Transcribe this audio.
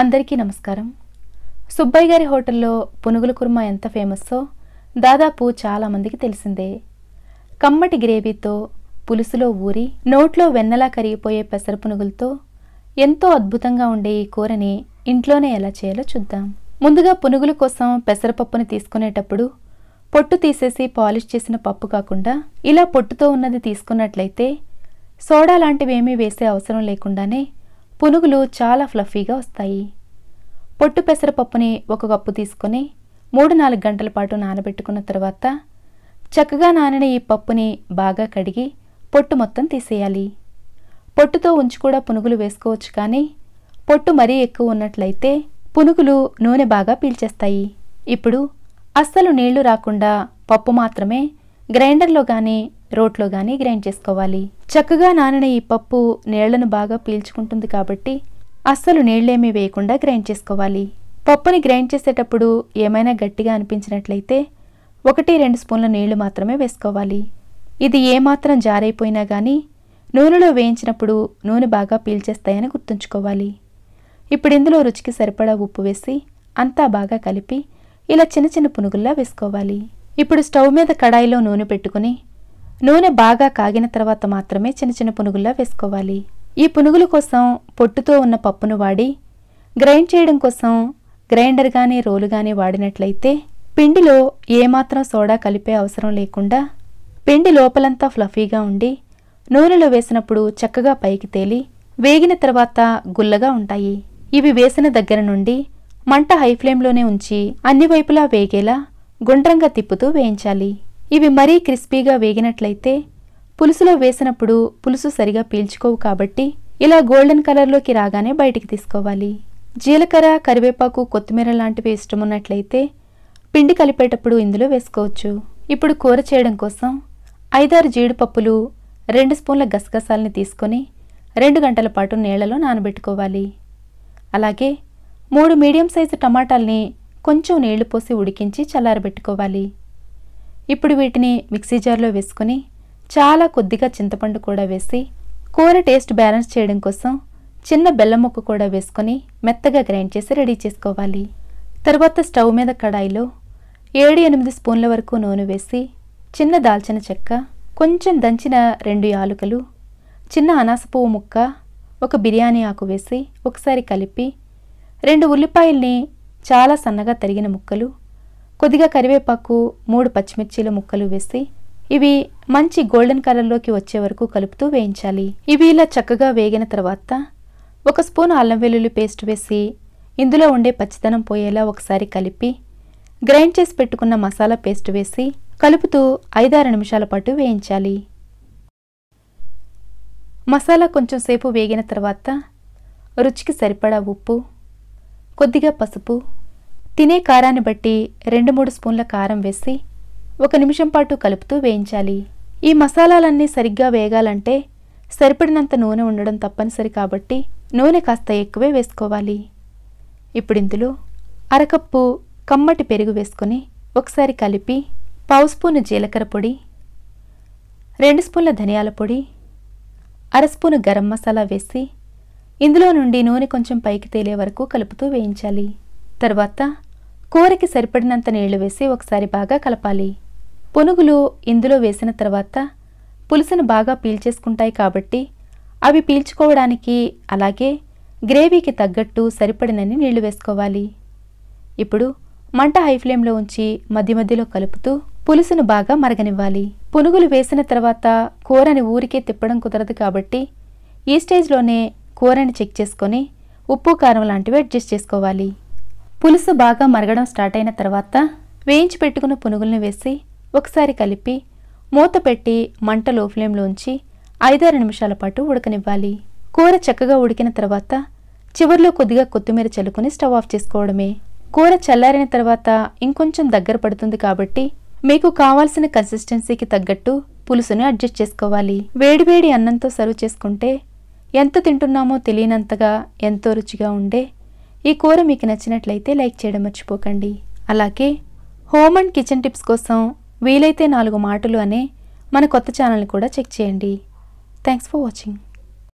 అందరికీ నమస్కారం సుబ్బయ్య గారి హోటల్లో పునుగుల కుర్మా ఎంత ఫేమస్సో దాదాపు చాలామందికి తెలిసిందే కమ్మటి గ్రేవీతో పులుసులో ఊరి నోట్లో వెన్నలా కరిగిపోయే పెసర పునుగులతో ఎంతో అద్భుతంగా ఉండే ఈ కూరని ఇంట్లోనే ఎలా చేయాలో చూద్దాం ముందుగా పునుగుల కోసం పెసరపప్పుని తీసుకునేటప్పుడు పొట్టు తీసేసి పాలిష్ చేసిన పప్పు కాకుండా ఇలా పొట్టుతో ఉన్నది తీసుకున్నట్లయితే సోడా లాంటివేమీ వేసే అవసరం లేకుండానే పునుగులు చాలా ఫ్లఫీగా వస్తాయి పొట్టు పెసరపప్పుని ఒక కప్పు తీసుకొని మూడు నాలుగు గంటల పాటు నానబెట్టుకున్న తర్వాత చక్కగా నానిన ఈ పప్పుని బాగా కడిగి పొట్టు మొత్తం తీసేయాలి పొట్టుతో ఉంచి కూడా పునుగులు వేసుకోవచ్చు కానీ పొట్టు మరీ ఎక్కువ ఉన్నట్లయితే పునుగులు నూనె బాగా పీల్చేస్తాయి ఇప్పుడు అస్సలు నీళ్లు రాకుండా పప్పు మాత్రమే గ్రైండర్లో కానీ రోట్లో కానీ గ్రైండ్ చేసుకోవాలి చక్కగా నానిన ఈ పప్పు నీళ్లను బాగా పీల్చుకుంటుంది కాబట్టి అస్సలు నీళ్లేమీ వేయకుండా గ్రైండ్ చేసుకోవాలి పప్పుని గ్రైండ్ చేసేటప్పుడు ఏమైనా గట్టిగా అనిపించినట్లయితే ఒకటి రెండు స్పూన్ల నీళ్లు మాత్రమే వేసుకోవాలి ఇది ఏమాత్రం జారైపోయినా కానీ నూనెలో వేయించినప్పుడు నూనె బాగా పీల్చేస్తాయని గుర్తుంచుకోవాలి ఇప్పుడు ఇందులో రుచికి సరిపడా ఉప్పు వేసి అంతా బాగా కలిపి ఇలా చిన్న చిన్న పునుగుల్లా వేసుకోవాలి ఇప్పుడు స్టవ్ మీద కడాయిలో నూనె పెట్టుకుని నూనె బాగా కాగిన తర్వాత మాత్రమే చిన్న చిన్న పునుగుల్లా వేసుకోవాలి ఈ పునుగుల కోసం పొట్టుతో ఉన్న పప్పును వాడి గ్రైండ్ చేయడం కోసం గ్రైండర్ కానీ రోలు కానీ వాడినట్లయితే పిండిలో ఏమాత్రం సోడా కలిపే అవసరం లేకుండా పిండి లోపలంతా ఫ్లఫీగా ఉండి నూనెలో వేసినప్పుడు చక్కగా పైకి తేలి వేగిన తర్వాత గుల్లగా ఉంటాయి ఇవి వేసిన దగ్గర నుండి మంట హై ఫ్లేమ్లోనే ఉంచి అన్ని వైపులా వేగేలా గుండ్రంగా తిప్పుతూ వేయించాలి ఇవి మరీ క్రిస్పీగా వేగినట్లయితే పులుసులో వేసినప్పుడు పులుసు సరిగా పీల్చుకోవు కాబట్టి ఇలా గోల్డెన్ కలర్లోకి రాగానే బయటికి తీసుకోవాలి జీలకర్ర కరివేపాకు కొత్తిమీర లాంటివి ఇష్టం ఉన్నట్లయితే పిండి కలిపేటప్పుడు ఇందులో వేసుకోవచ్చు ఇప్పుడు కూర చేయడం కోసం ఐదారు జీడిపప్పులు రెండు స్పూన్ల గసగసాలని తీసుకొని రెండు గంటల పాటు నీళ్లలో నానబెట్టుకోవాలి అలాగే మూడు మీడియం సైజు టమాటాల్ని కొంచెం నీళ్లు పోసి ఉడికించి చల్లారబెట్టుకోవాలి ఇప్పుడు వీటిని మిక్సీ జార్లో వేసుకొని చాలా కొద్దిగా చింతపండు కూడా వేసి కూర టేస్ట్ బ్యాలెన్స్ చేయడం కోసం చిన్న బెల్లం ముక్క కూడా వేసుకొని మెత్తగా గ్రైండ్ చేసి రెడీ చేసుకోవాలి తర్వాత స్టవ్ మీద కడాయిలో ఏడు ఎనిమిది స్పూన్ల వరకు నూనె వేసి చిన్న దాల్చిన చెక్క కొంచెం దంచిన రెండు యాలుకలు చిన్న అనాస పువ్వు ముక్క ఒక బిర్యానీ ఆకు వేసి ఒకసారి కలిపి రెండు ఉల్లిపాయల్ని చాలా సన్నగా తరిగిన ముక్కలు కొద్దిగా కరివేపాకు మూడు పచ్చిమిర్చీల ముక్కలు వేసి ఇవి మంచి గోల్డెన్ కలర్లోకి వచ్చే వరకు కలుపుతూ వేయించాలి ఇవి ఇలా చక్కగా వేగిన తర్వాత ఒక స్పూన్ అల్లం వెల్లుల్లి పేస్ట్ వేసి ఇందులో ఉండే పచ్చిదనం పోయేలా ఒకసారి కలిపి గ్రైండ్ చేసి పెట్టుకున్న మసాలా పేస్ట్ వేసి కలుపుతూ ఐదారు నిమిషాల పాటు వేయించాలి మసాలా కొంచెం సేపు వేగిన తర్వాత రుచికి సరిపడా ఉప్పు కొద్దిగా పసుపు తినే కారాన్ని బట్టి రెండు మూడు స్పూన్ల కారం వేసి ఒక నిమిషం పాటు కలుపుతూ వేయించాలి ఈ మసాలాలన్నీ సరిగ్గా వేగాలంటే సరిపడినంత నూనె ఉండడం తప్పనిసరి కాబట్టి నూనె కాస్త ఎక్కువే వేసుకోవాలి ఇప్పుడు ఇందులో అరకప్పు కమ్మటి పెరుగు వేసుకొని ఒకసారి కలిపి పావు స్పూను జీలకర్ర పొడి రెండు స్పూన్ల ధనియాల పొడి అర స్పూను గరం మసాలా వేసి ఇందులో నుండి నూనె కొంచెం పైకి తేలే వరకు కలుపుతూ వేయించాలి తర్వాత కూరకి సరిపడినంత నీళ్లు వేసి ఒకసారి బాగా కలపాలి పునుగులు ఇందులో వేసిన తర్వాత పులుసును బాగా పీల్చేసుకుంటాయి కాబట్టి అవి పీల్చుకోవడానికి అలాగే గ్రేవీకి తగ్గట్టు సరిపడినని నీళ్లు వేసుకోవాలి ఇప్పుడు మంట హై ఫ్లేమ్లో ఉంచి మధ్య మధ్యలో కలుపుతూ పులుసును బాగా మరగనివ్వాలి పునుగులు వేసిన తర్వాత కూరని ఊరికే తిప్పడం కుదరదు కాబట్టి ఈ స్టేజ్లోనే కూరని చెక్ చేసుకొని ఉప్పు కారం లాంటివి అడ్జస్ట్ చేసుకోవాలి పులుసు బాగా మరగడం స్టార్ట్ అయిన తర్వాత వేయించి పెట్టుకున్న పునుగులను వేసి ఒకసారి కలిపి మూత పెట్టి మంట లో ఫ్లేమ్లో ఉంచి ఐదారు నిమిషాల పాటు ఉడకనివ్వాలి కూర చక్కగా ఉడికిన తర్వాత చివరిలో కొద్దిగా కొత్తిమీర చల్లుకుని స్టవ్ ఆఫ్ చేసుకోవడమే కూర చల్లారిన తర్వాత ఇంకొంచెం దగ్గర పడుతుంది కాబట్టి మీకు కావాల్సిన కన్సిస్టెన్సీకి తగ్గట్టు పులుసును అడ్జస్ట్ చేసుకోవాలి వేడివేడి అన్నంతో సర్వ్ చేసుకుంటే ఎంత తింటున్నామో తెలియనంతగా ఎంతో రుచిగా ఉండే ఈ కూర మీకు నచ్చినట్లయితే లైక్ చేయడం మర్చిపోకండి అలాగే హోమ్ అండ్ కిచెన్ టిప్స్ కోసం వీలైతే నాలుగు మాటలు అనే మన కొత్త ఛానల్ని కూడా చెక్ చేయండి థ్యాంక్స్ ఫర్ వాచింగ్